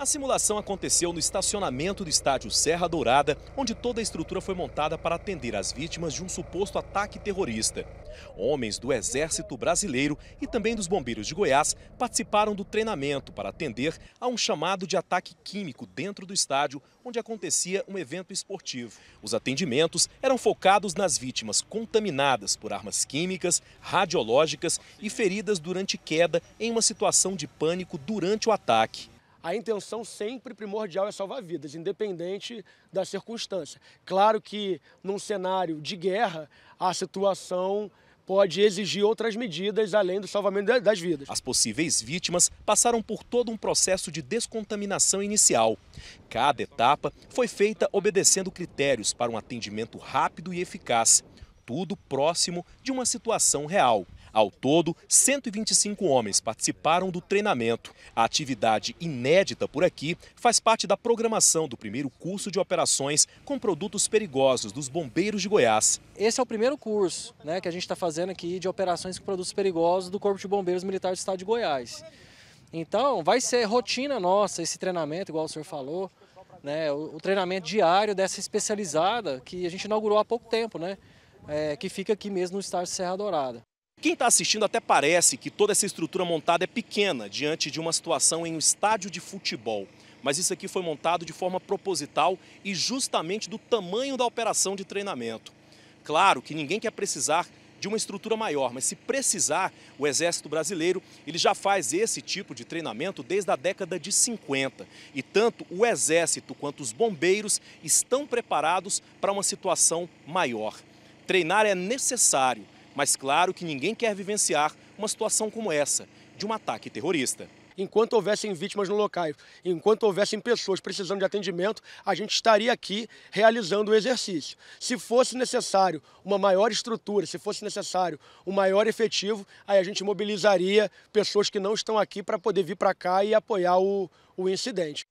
A simulação aconteceu no estacionamento do estádio Serra Dourada, onde toda a estrutura foi montada para atender as vítimas de um suposto ataque terrorista. Homens do Exército Brasileiro e também dos Bombeiros de Goiás participaram do treinamento para atender a um chamado de ataque químico dentro do estádio, onde acontecia um evento esportivo. Os atendimentos eram focados nas vítimas contaminadas por armas químicas, radiológicas e feridas durante queda em uma situação de pânico durante o ataque a intenção sempre primordial é salvar vidas, independente da circunstância. Claro que num cenário de guerra, a situação pode exigir outras medidas além do salvamento das vidas. As possíveis vítimas passaram por todo um processo de descontaminação inicial. Cada etapa foi feita obedecendo critérios para um atendimento rápido e eficaz, tudo próximo de uma situação real. Ao todo, 125 homens participaram do treinamento. A atividade inédita por aqui faz parte da programação do primeiro curso de operações com produtos perigosos dos bombeiros de Goiás. Esse é o primeiro curso né, que a gente está fazendo aqui de operações com produtos perigosos do Corpo de Bombeiros Militar do Estado de Goiás. Então, vai ser rotina nossa esse treinamento, igual o senhor falou, né? O, treinamento diário dessa especializada que a gente inaugurou há pouco tempo, né? É, que fica aqui mesmo no estádio Serra Dourada. Quem está assistindo até parece que toda essa estrutura montada é pequena diante de uma situação em um estádio de futebol. Mas isso aqui foi montado de forma proposital e justamente do tamanho da operação de treinamento. Claro que ninguém quer precisar de uma estrutura maior, mas se precisar, o Exército Brasileiro ele já faz esse tipo de treinamento desde a década de 50. E tanto o Exército quanto os bombeiros estão preparados para uma situação maior. Treinar é necessário, mas claro que ninguém quer vivenciar uma situação como essa, de um ataque terrorista. Enquanto houvessem vítimas no local, enquanto houvessem pessoas precisando de atendimento, a gente estaria aqui realizando o exercício. Se fosse necessário uma maior estrutura, se fosse necessário um maior efetivo, aí a gente mobilizaria pessoas que não estão aqui para poder vir para cá e apoiar o, o incidente.